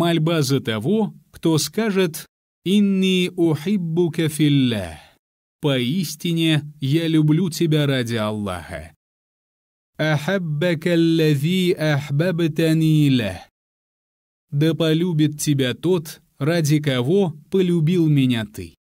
Мольба за того, кто скажет «Инни ухиббука филля» «Поистине я люблю тебя ради Аллаха». «Ахаббака лави ахбабтани «Да полюбит тебя тот, ради кого полюбил меня ты».